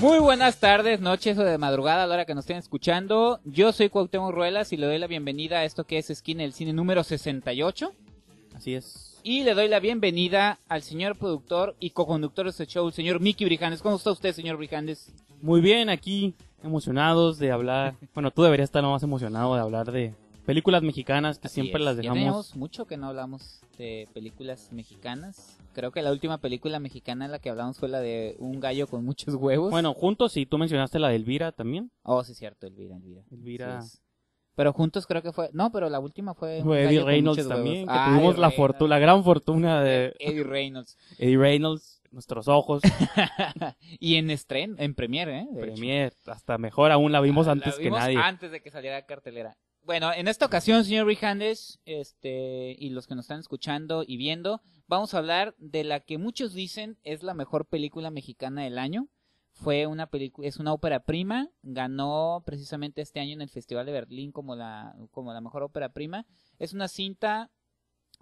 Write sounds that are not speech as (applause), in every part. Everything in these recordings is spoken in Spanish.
Muy buenas tardes, noches o de madrugada a la hora que nos estén escuchando. Yo soy Cuauhtémoc Ruelas y le doy la bienvenida a esto que es Esquina el Cine número 68. Así es. Y le doy la bienvenida al señor productor y co-conductor de este show, el señor Mickey. Brijandes. ¿Cómo está usted, señor Brijandes? Muy bien, aquí emocionados de hablar. (laughs) bueno, tú deberías estar más emocionado de hablar de películas mexicanas que siempre las dejamos. tenemos mucho que no hablamos de películas mexicanas. Creo que la última película mexicana en la que hablamos fue la de Un gallo con muchos huevos. Bueno, juntos y tú mencionaste la de Elvira también. Oh, sí, cierto, Elvira, Elvira. Elvira. pero juntos creo que fue. No, pero la última fue. Eddie Reynolds también. Que ah, tuvimos la, fortuna, la gran fortuna de. E-, Eddie Reynolds. (laughs) Eddie Reynolds, nuestros ojos. (laughs) y en estreno, en premier ¿eh? Premiere, hasta mejor aún la vimos ah, antes que nadie. Antes de que saliera la cartelera bueno, en esta ocasión, señor Rijandes, este, y los que nos están escuchando y viendo, vamos a hablar de la que muchos dicen es la mejor película mexicana del año. Fue una película, es una ópera prima, ganó precisamente este año en el Festival de Berlín como la, como la mejor ópera prima. Es una cinta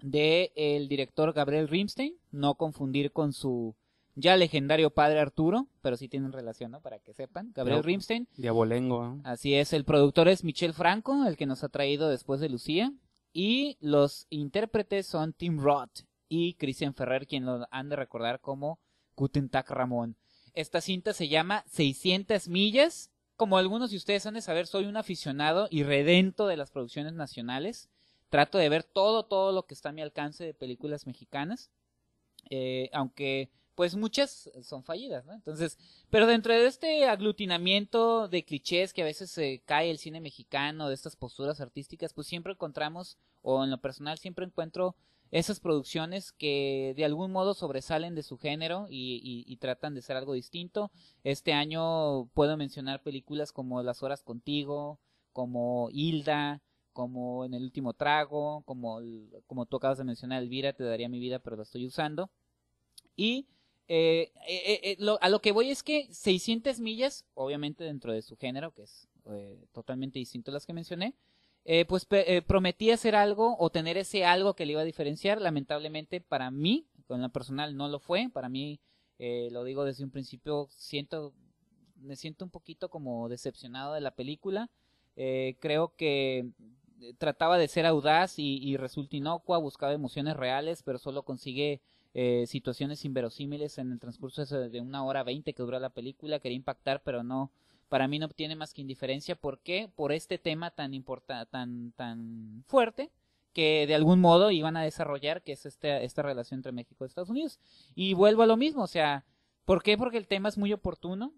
de el director Gabriel Rimstein, no confundir con su ya legendario padre Arturo, pero sí tienen relación, ¿no? Para que sepan. Gabriel Rimstein. Diabolengo. ¿no? Así es, el productor es Michel Franco, el que nos ha traído después de Lucía. Y los intérpretes son Tim Roth y Christian Ferrer, quien lo han de recordar como Guten Ramón. Esta cinta se llama 600 millas. Como algunos de ustedes han de saber, soy un aficionado y redento de las producciones nacionales. Trato de ver todo, todo lo que está a mi alcance de películas mexicanas. Eh, aunque pues muchas son fallidas, ¿no? Entonces, pero dentro de este aglutinamiento de clichés que a veces se cae el cine mexicano, de estas posturas artísticas, pues siempre encontramos, o en lo personal siempre encuentro esas producciones que de algún modo sobresalen de su género y, y tratan de ser algo distinto. Este año puedo mencionar películas como Las Horas Contigo, como Hilda, como En el Último Trago, como, como tú acabas de mencionar, Elvira, te daría mi vida, pero la estoy usando. Y eh, eh, eh, a lo que voy es que 600 millas, obviamente dentro de su género, que es totalmente distinto a las que mencioné, pues prometía hacer algo o tener ese algo que le iba a diferenciar. Lamentablemente para mí, con la personal, no lo fue. Para mí, lo digo desde un principio, siento, me siento un poquito como decepcionado de la película. creo que trataba de ser audaz y, y resulta inocua, buscaba emociones reales, pero solo consigue eh, situaciones inverosímiles en el transcurso de una hora veinte que duró la película, quería impactar, pero no, para mí no tiene más que indiferencia. ¿Por qué? Por este tema tan, tan, tan fuerte que de algún modo iban a desarrollar, que es este, esta relación entre México y Estados Unidos. Y vuelvo a lo mismo, o sea, ¿por qué? Porque el tema es muy oportuno,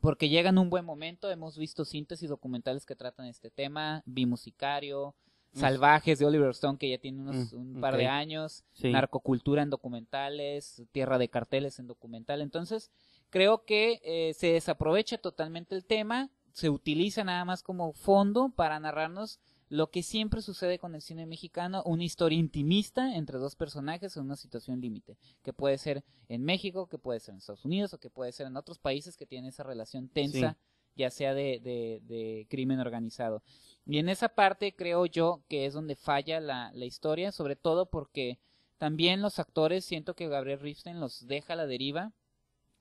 porque llega en un buen momento, hemos visto síntesis documentales que tratan este tema, vi Musicario, Salvajes de Oliver Stone, que ya tiene unos, mm, un par de años, Narcocultura en documentales, Tierra de Carteles en documental. Entonces, creo que eh, se desaprovecha totalmente el tema, se utiliza nada más como fondo para narrarnos lo que siempre sucede con el cine mexicano, una historia intimista entre dos personajes en una situación límite, que puede ser en México, que puede ser en Estados Unidos o que puede ser en otros países que tienen esa relación tensa ya sea de, crimen organizado. Y en esa parte creo yo que es donde falla la, la historia, sobre todo porque también los actores, siento que Gabriel Riften los deja a la deriva.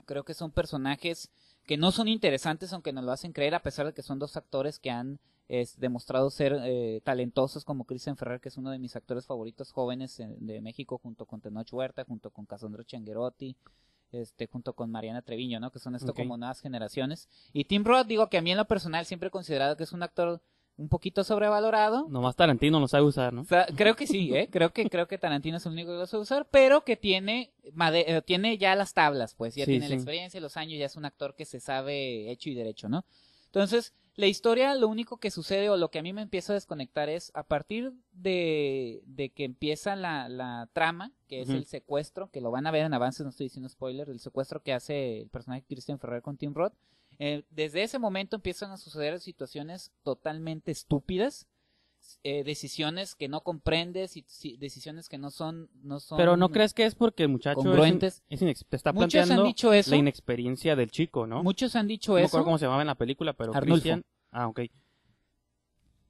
Creo que son personajes que no son interesantes, aunque nos lo hacen creer, a pesar de que son dos actores que han demostrado ser eh, talentosos, como Cristian Ferrer, que es uno de mis actores favoritos jóvenes eh, de México, junto con Tenoch Huerta, junto con Casandro Changuerotti, este, junto con Mariana Treviño, ¿no? Que son esto como nuevas generaciones. Y Tim Roth, digo que a mí en lo personal siempre he considerado que es un actor un poquito sobrevalorado. Nomás Tarantino lo sabe usar, ¿no? creo que sí, ¿eh? Creo que, creo que Tarantino es el único que lo sabe usar, pero que tiene, eh, tiene ya las tablas, pues, ya tiene la experiencia, los años, ya es un actor que se sabe hecho y derecho, ¿no? Entonces, la historia, lo único que sucede o lo que a mí me empieza a desconectar es a partir de, de que empieza la, la trama, que es el secuestro, que lo van a ver en avance, no estoy diciendo spoiler, el secuestro que hace el personaje Christian Ferrer con Tim Roth. Eh, desde ese momento empiezan a suceder situaciones totalmente estúpidas eh, decisiones que no comprendes y decisiones que no son, no son. Pero no crees que es porque muchachos muchacho Es, han dicho la inexperiencia del chico, ¿no? Muchos han dicho eso. No recuerdo cómo se llamaba en la película, pero Arnulfo. Ah,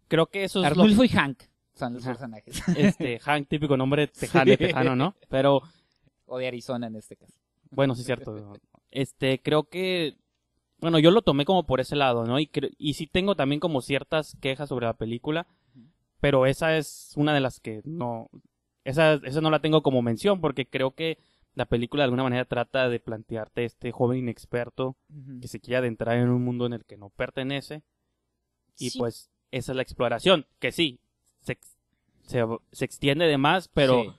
creo que eso es. Arnulfo y Hank son los personajes. (laughs) Este, Hank, típico nombre (laughs) tejano, ¿no? Pero. O de Arizona en este caso. Bueno, sí, cierto. Este, creo que bueno, yo lo tomé como por ese lado, ¿no? Y, y sí tengo también como ciertas quejas sobre la película, pero esa es una de las que no, esa, esa no la tengo como mención porque creo que la película de alguna manera trata de plantearte este joven inexperto que se quiere adentrar en un mundo en el que no pertenece y pues esa es la exploración, que sí, se, se, extiende de más, pero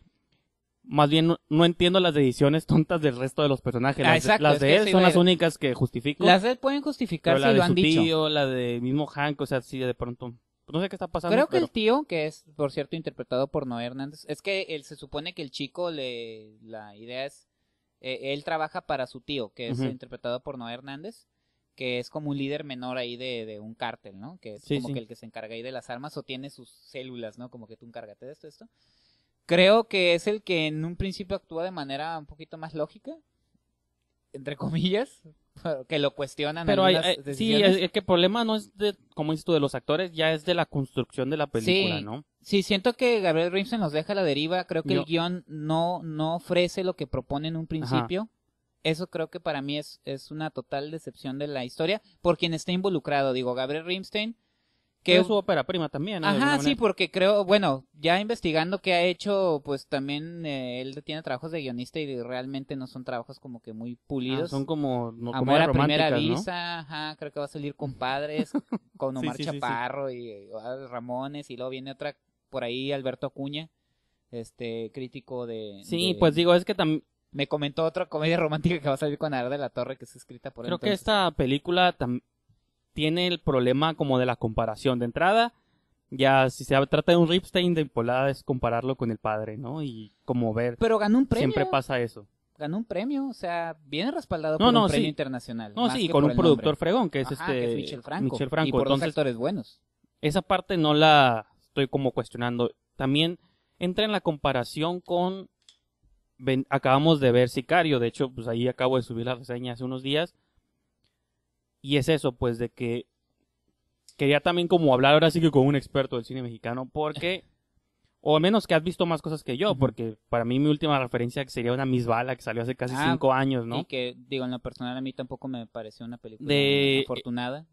más bien no, entiendo las decisiones tontas del resto de los personajes. Ah, las, de él son las únicas que justifico. Las de él pueden justificar la lo han dicho. la de mismo Hank, o sea, sí, de pronto... No sé qué está pasando. Creo que el tío, que es, por cierto, interpretado por Noé Hernández, es que él se supone que el chico le. La idea es. Eh, él trabaja para su tío, que es interpretado por Noé Hernández, que es como un líder menor ahí de, de un cártel, ¿no? Que es como que el que se encarga ahí de las armas o tiene sus células, ¿no? Como que tú encárgate de esto, esto. Creo que es el que en un principio actúa de manera un poquito más lógica, entre (laughs) comillas, (laughs) que lo cuestionan. Pero hay, sí, es, que el problema no es de, como dices tú, de los actores, ya es de la construcción de la película, ¿no? Sí, siento que Gabriel Rimstein nos deja la deriva. Creo que el guión no, no ofrece lo que propone en un principio. Eso creo que para mí es, es una total decepción de la historia por quien está involucrado. Digo, Gabriel Rimstein que es su ópera prima también. ¿no? Ajá, sí, porque creo, bueno, ya investigando qué ha hecho, pues también eh, él tiene trabajos de guionista y realmente no son trabajos como que muy pulidos. Ah, son como no, Amor a primera ajá, creo que va a salir Compadres con (laughs) Omar Chaparro y ah, Ramones y luego viene otra por ahí Alberto Acuña, este crítico de Sí, pues digo, es que también me comentó otra comedia romántica que va a salir con Ara de la Torre que es escrita por Creo él, Creo que esta película también tiene el problema como de la comparación. De entrada, ya si se trata de un Ripstein de polada es compararlo con el padre, ¿no? Y como ver. Pero ganó un premio. Siempre pasa eso. Ganó un premio, o sea, viene respaldado por un premio internacional. No, sí, con un productor fregón, que es este. Que Michel Franco. Michel Franco. Y por dos actores buenos. Esa parte no la estoy como cuestionando. También entra en la comparación con. acabamos de ver Sicario, de hecho, pues ahí acabo de subir la reseña hace unos días y es eso, pues, de que quería también como hablar ahora sí que con un experto del cine mexicano, porque, o al menos que has visto más cosas que yo, porque para mí mi última referencia sería una Misbala que salió hace casi ah, cinco años, ¿no? Y que, digo, en lo personal a mí tampoco me pareció una película de... afortunada.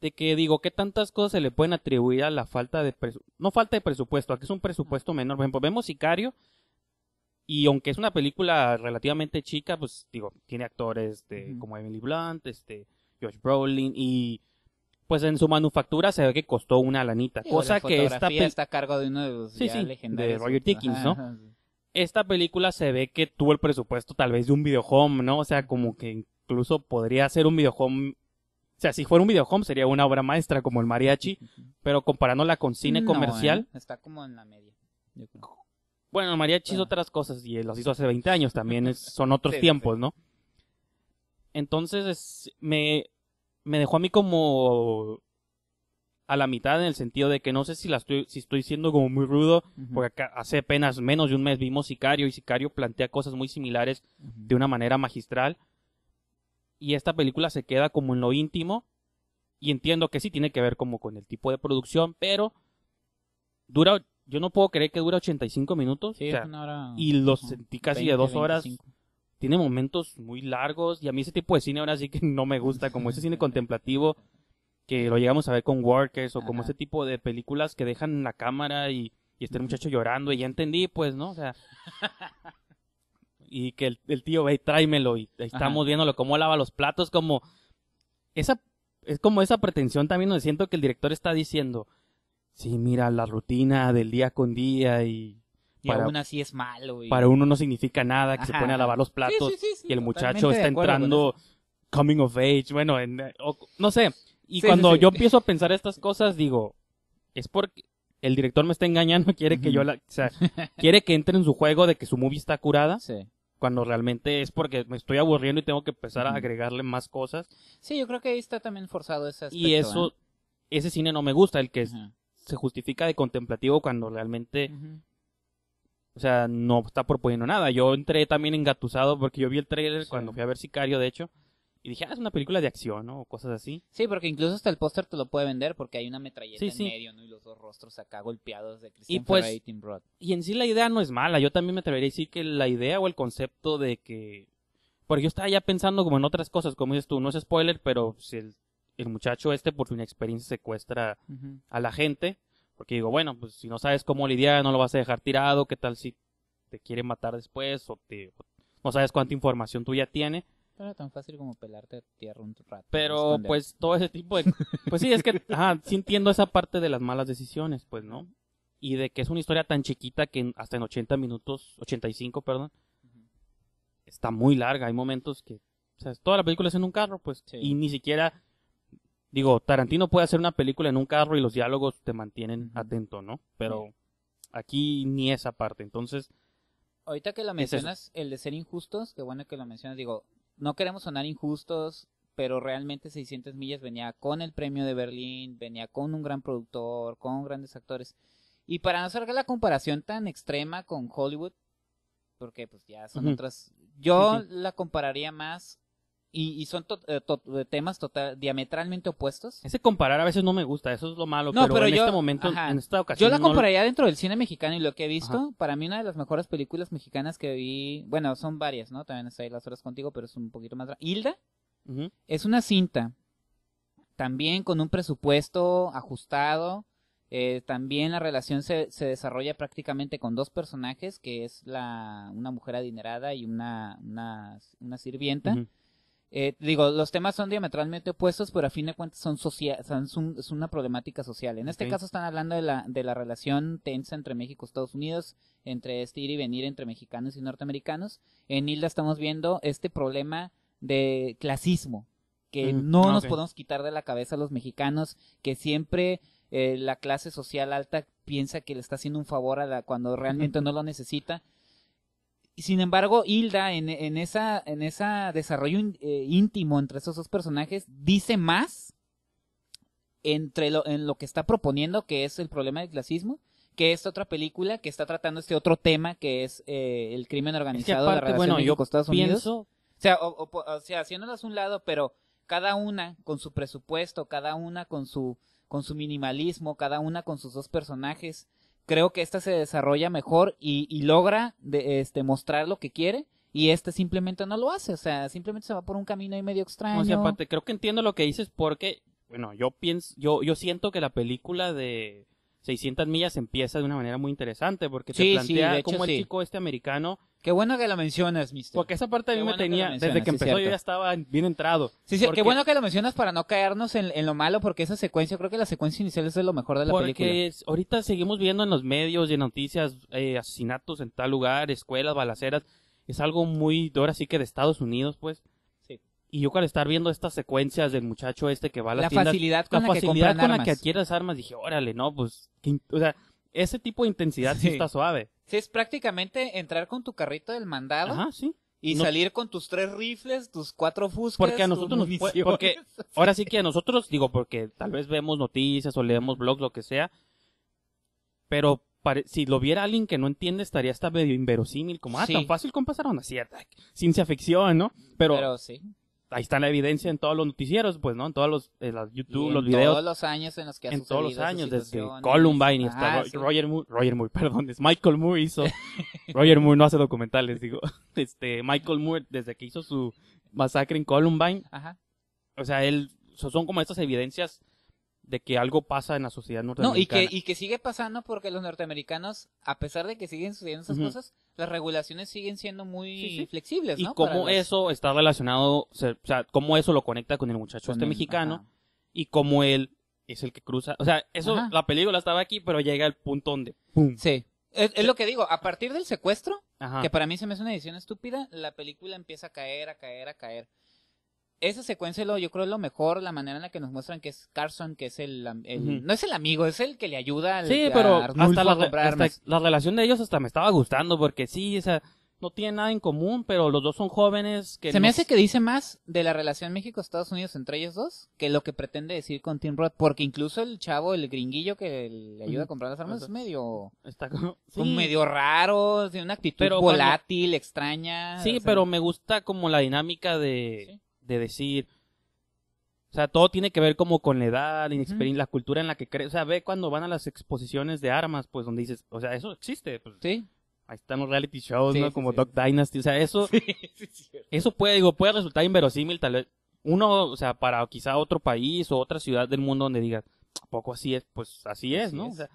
De que digo, ¿qué tantas cosas se le pueden atribuir a la falta de... No falta de presupuesto, aquí es un presupuesto menor. Por ejemplo, vemos Sicario y aunque es una película relativamente chica, pues digo, tiene actores de, como Emily Blunt, este, Josh Brolin y pues en su manufactura se ve que costó una lanita, cosa que esta está a cargo de uno de los sí, sí, legendarios de Roger Dickens, ¿no? esta película se ve que tuvo el presupuesto tal vez de un videohome, ¿no? O sea, como que incluso podría ser un videohome o sea, si fuera un videohome sería una obra maestra como el mariachi, pero comparándola con cine comercial. ¿eh? Está como en la media. Yo bueno, mariachi hizo ah. otras cosas y las hizo hace 20 años también, (laughs) son otros tiempos, ¿no? Entonces me, dejó a mí como a la mitad en el sentido de que no sé si la estoy, si estoy siendo como muy rudo, porque hace apenas menos de un mes vimos Sicario y Sicario plantea cosas muy similares de una manera magistral. Y esta película se queda como en lo íntimo y entiendo que sí tiene que ver como con el tipo de producción, pero dura yo no puedo creer que dura 85 minutos. y lo sentí casi de dos horas. Tiene momentos muy largos y a mí ese tipo de cine ahora sí que no me gusta, como ese cine contemplativo que lo llegamos a ver con Workers o como ese tipo de películas que dejan la cámara y, y está el muchacho llorando y ya entendí, pues, ¿no? O sea... (laughs) y que el, tío ve tráemelo y estamos viéndolo cómo lava los platos, como... Esa... Es como esa pretensión también donde siento que el director está diciendo sí, mira, la rutina del día con día y... para, aún así es malo. Para uno no significa nada que se pone a lavar los platos y el muchacho está entrando coming of age, bueno, en, no sé. Y cuando yo empiezo a pensar estas cosas, digo, es porque el director me está engañando, (laughs) quiere que yo la... O sea, quiere que entre en su juego de que su movie está curada. Sí cuando realmente es porque me estoy aburriendo y tengo que empezar a agregarle más cosas. Sí, yo creo que ahí está también forzado ese Y eso, ¿eh? ese cine no me gusta, el que es, se justifica de contemplativo cuando realmente, o sea, no está proponiendo nada. Yo entré también engatusado porque yo vi el trailer cuando fui a ver Sicario, de hecho, y dije, ah, es una película de acción, ¿no? O cosas así. Sí, porque incluso hasta el póster te lo puede vender porque hay una metralleta en medio, ¿no? Y los dos rostros acá golpeados de Christian y pues, y Tim Y en sí la idea no es mala. Yo también me atrevería a decir que la idea o el concepto de que... Porque yo estaba ya pensando como en otras cosas, como dices tú, no es spoiler, pero si el el muchacho este por su inexperiencia secuestra a la gente, porque digo, bueno, pues si no sabes cómo lidiar, no lo vas a dejar tirado, qué tal si te quiere matar después o, te, no sabes cuánta información tú tuya tiene. era tan fácil como pelarte tierra un rato. Pero pues todo ese tipo de... Pues sí, es que (laughs) ajá, sí esa parte de las malas decisiones, pues, ¿no? Y de que es una historia tan chiquita que hasta en 80 minutos, 85, perdón, está muy larga. Hay momentos que... O sea, toda la película es en un carro, pues, y ni siquiera Digo, Tarantino puede hacer una película en un carro y los diálogos te mantienen atento, ¿no? Pero aquí ni esa parte. Entonces. Ahorita que lo mencionas, el de ser injustos, qué bueno que lo mencionas. Digo, no queremos sonar injustos, pero realmente 600 millas venía con el premio de Berlín, venía con un gran productor, con grandes actores. Y para no hacer la comparación tan extrema con Hollywood, porque pues ya son otras. Yo la compararía más y, son eh, eh, temas tota-, diametralmente opuestos. Ese comparar a veces no me gusta, eso es lo malo, pero, en este momento, en esta ocasión. Yo la compararía dentro del cine mexicano y lo que he visto, para mí una de las mejores películas mexicanas que vi, bueno, son varias, ¿no? También estoy las horas contigo, pero es un poquito más. Hilda es una cinta, también con un presupuesto ajustado. Eh, también la relación se, se, desarrolla prácticamente con dos personajes, que es la, una mujer adinerada y una, una, sirvienta. Eh, digo, los temas son diametralmente opuestos, pero a fin de cuentas son es una problemática social. En este caso están hablando de la, de la relación tensa entre México y Estados Unidos, entre este ir y venir entre mexicanos y norteamericanos. En Hilda estamos viendo este problema de clasismo, que mm, no nos podemos quitar de la cabeza a los mexicanos, que siempre eh, la clase social alta piensa que le está haciendo un favor a cuando realmente no lo necesita sin embargo, Hilda, en, en esa, en desarrollo eh, íntimo entre esos dos personajes, dice más entre lo, en lo que está proponiendo, que es el problema del clasismo, que esta otra película que está tratando este otro tema, que es eh, el crimen organizado de bueno, yo Estados Unidos. O sea, o, o sea, haciéndolas a un lado, pero cada una con su presupuesto, cada una con su, con su minimalismo, cada una con sus dos personajes, creo que esta se desarrolla mejor y, logra de, este, mostrar lo que quiere. Y este simplemente no lo hace, o sea, simplemente se va por un camino ahí medio extraño. O sea, creo que entiendo lo que dices porque, bueno, yo pienso, yo, yo siento que la película de 600 millas empieza de una manera muy interesante porque se plantea como el chico este americano Qué bueno que lo mencionas, mister. Porque esa parte a mí me tenía, desde que empezó yo ya estaba bien entrado. Sí, sí, qué bueno que lo mencionas para no caernos en, lo malo, porque esa secuencia, creo que la secuencia inicial es lo mejor de la película. Porque ahorita seguimos viendo en los medios y en noticias eh, asesinatos en tal lugar, escuelas, balaceras. Es algo muy, ahora sí que de Estados Unidos, pues. Sí. Y yo al estar viendo estas secuencias del muchacho este que va a la facilidad con la, la facilidad con la que adquiere armas, dije, órale, no, pues, o sea, ese tipo de intensidad sí está suave. Sí, es prácticamente entrar con tu carrito del mandado. Y salir con tus tres rifles, tus cuatro fusiles, Porque a nosotros nos porque ahora sí que a nosotros, digo, porque tal vez vemos noticias o leemos blogs, lo que sea, pero si lo viera alguien que no entiende, estaría hasta medio inverosímil, como, ah, tan fácil como una cierta ciencia ficción, ¿no? Pero, pero sí ahí está la evidencia en todos los noticieros, pues, ¿no? En todos los, en los YouTube, los videos. En todos los años en los que ha En todos los años, desde Columbine ah, Roger Moore, Roger Moore, (laughs) perdón, es Michael Moore hizo, (laughs) Roger Moore no hace documentales, digo, (laughs) este, Michael Moore, desde que hizo su masacre en Columbine. O sea, él, son como estas evidencias de que algo pasa en la sociedad norteamericana. No, y que, sigue pasando porque los norteamericanos, a pesar de que siguen sucediendo esas cosas, las regulaciones siguen siendo muy flexibles, Y cómo eso está relacionado, o sea, cómo eso lo conecta con el muchacho este mexicano y cómo él es el que cruza. O sea, eso, la película estaba aquí, pero llega al punto donde, ¡pum! Sí. Es, lo que digo, a partir del secuestro, que para mí se me hace una edición estúpida, la película empieza a caer, a caer, a caer esa secuencia lo, yo creo es lo mejor, la manera en la que nos muestran que es Carson, que es el, no es el amigo, es el que le ayuda al, sí, pero hasta la, relación de ellos hasta me estaba gustando porque sí, o sea, no tiene nada en común, pero los dos son jóvenes que Se me hace que dice más de la relación México-Estados Unidos entre ellos dos que lo que pretende decir con Tim Roth, porque incluso el chavo, el gringuillo que le ayuda a comprar las armas es medio está como... medio raro, tiene una actitud volátil, extraña. Sí, pero me gusta como la dinámica de de decir. O sea, todo tiene que ver como con la edad, la la cultura en la que crees. O sea, ve cuando van a las exposiciones de armas, pues donde dices, o sea, eso existe. Pues. sí. Ahí están los reality shows, ¿no? como doc Dynasty. O sea, eso. (laughs) eso puede, digo, puede resultar inverosímil, tal vez. Uno, o sea, para quizá otro país o otra ciudad del mundo donde digas, poco así es? Pues así, es, ¿no? O sea,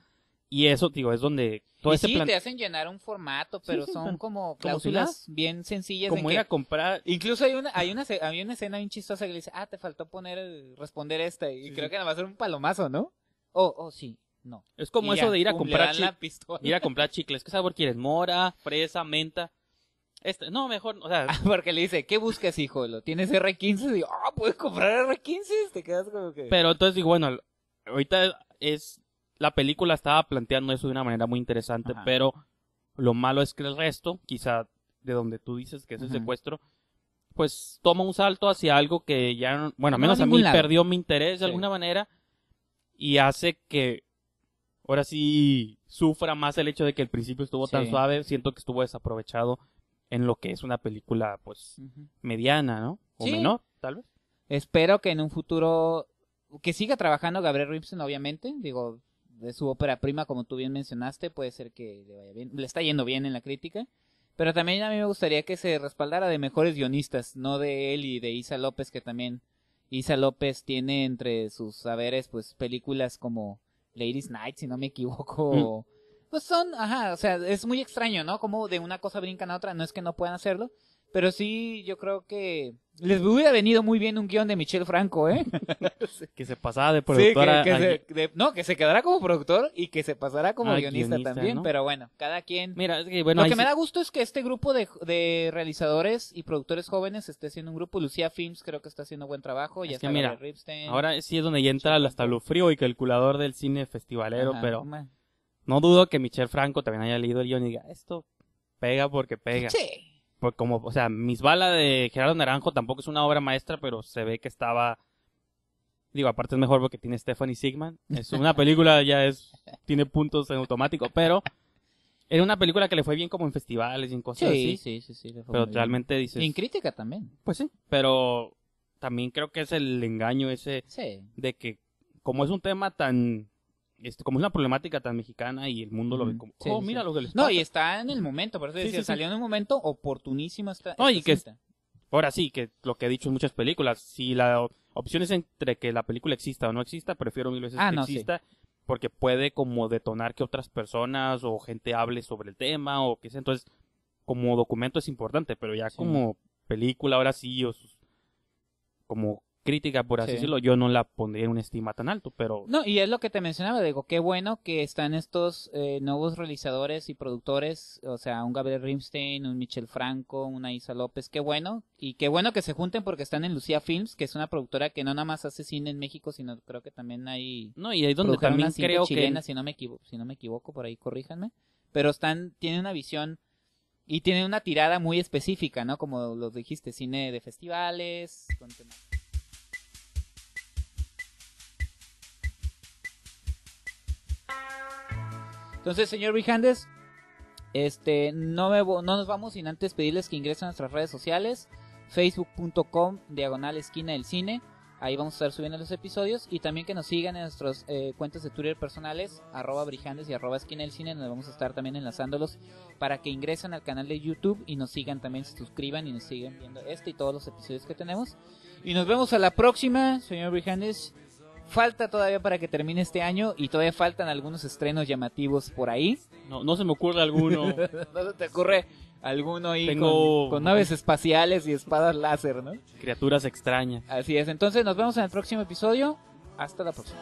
y eso, digo, es donde todo y este sí, te hacen llenar un formato, pero son como cláusulas bien sencillas. Como ir a comprar. Incluso hay una, hay una, una escena bien chistosa que le dice, ah, te faltó poner, responder esta. Y creo que va a ser un palomazo, ¿no? Oh, oh, sí. No. Es como eso de ir a comprar chicles. Ir a comprar (laughs) chicles. ¿Qué sabor quieres? Mora, fresa, menta. Este, no, mejor, o sea. Ah, porque le dice, ¿qué buscas, hijo? tienes R15? digo, ah, puedes comprar R15. Te quedas como que. Pero entonces digo, bueno, ahorita es la película estaba planteando eso de una manera muy interesante, pero lo malo es que el resto, quizá de donde tú dices que es el secuestro, pues toma un salto hacia algo que ya, bueno, menos a mí perdió mi interés de alguna manera y hace que ahora sí sufra más el hecho de que el principio estuvo tan suave, siento que estuvo desaprovechado en lo que es una película pues mediana, ¿no? O menor, tal vez. Espero que en un futuro que siga trabajando Gabriel Ribson, obviamente, digo, de su ópera prima, como tú bien mencionaste, puede ser que le vaya bien, le está yendo bien en la crítica, pero también a mí me gustaría que se respaldara de mejores guionistas, no de él y de Isa López, que también Isa López tiene entre sus saberes, pues, películas como Ladies Night, si no me equivoco, mm. pues son, ajá, o sea, es muy extraño, ¿no? Como de una cosa brincan a otra, no es que no puedan hacerlo, pero sí, yo creo que les hubiera venido muy bien un guión de Michelle Franco, ¿eh? (laughs) que se pasara de productora. a... no, que se quedara como productor y que se pasara como ah, guionista, también, pero bueno, cada quien. Mira, Lo que me da gusto es que este grupo de, de, realizadores y productores jóvenes esté siendo un grupo. Lucía Films creo que está haciendo buen trabajo. Es mira, Ripstein, ahora sí es donde ya entra el frío y calculador del cine festivalero, pero. No dudo que Michelle Franco también haya leído el guion y diga, esto pega porque pega. Sí. Pues, como, o sea, Mis Bala de Gerardo Naranjo tampoco es una obra maestra, pero se ve que estaba. Digo, aparte es mejor porque tiene Stephanie Sigman. Es una película, ya es. Tiene puntos en automático, pero. Era una película que le fue bien como en festivales y en cosas así. Sí, sí, sí. Le pero realmente dice dices. Y en crítica también. Pues sí, pero también creo que es el engaño ese. De que, como es un tema tan como es una problemática tan mexicana y el mundo lo ve como, oh, mira lo que les No, y está en el momento, por eso decía, salió en un momento oportunísimo esta, no, y que está Ahora sí, que lo que he dicho en muchas películas, si la opción es entre que la película exista o no exista, prefiero mil veces ah, que exista, porque puede como detonar que otras personas o gente hable sobre el tema o que sé, entonces como documento es importante, pero ya como película ahora sí o como crítica, por así decirlo, yo no la pondría en una estima tan alto, pero... No, y es lo que te mencionaba, digo, qué bueno que están estos eh, nuevos realizadores y productores, o sea, un Gabriel Rimstein, un Michel Franco, una Isa López, qué bueno, y qué bueno que se junten porque están en Lucía Films, que es una productora que no nada más hace cine en México, sino creo que también hay... No, y ahí donde también creo que... Si no, me equivoco, si no me equivoco, por ahí corríjanme, pero están, tienen una visión... Y tienen una tirada muy específica, ¿no? Como lo dijiste, cine de festivales, Entonces, señor Brijandes, este, no, no nos vamos sin antes pedirles que ingresen a nuestras redes sociales, facebook.com, diagonal esquina del cine. Ahí vamos a estar subiendo los episodios y también que nos sigan en nuestras eh, cuentas de Twitter personales, arroba brijandes y arroba esquina del cine, Nos vamos a estar también enlazándolos para que ingresen al canal de YouTube y nos sigan también, se suscriban y nos sigan viendo este y todos los episodios que tenemos. Y nos vemos a la próxima, señor Brijandes falta todavía para que termine este año y todavía faltan algunos estrenos llamativos por ahí. No, no se me ocurre alguno. (laughs) no se te ocurre alguno ahí con, naves espaciales y espadas láser, ¿no? Criaturas extrañas. Así es. Entonces nos vemos en el próximo episodio. Hasta la próxima.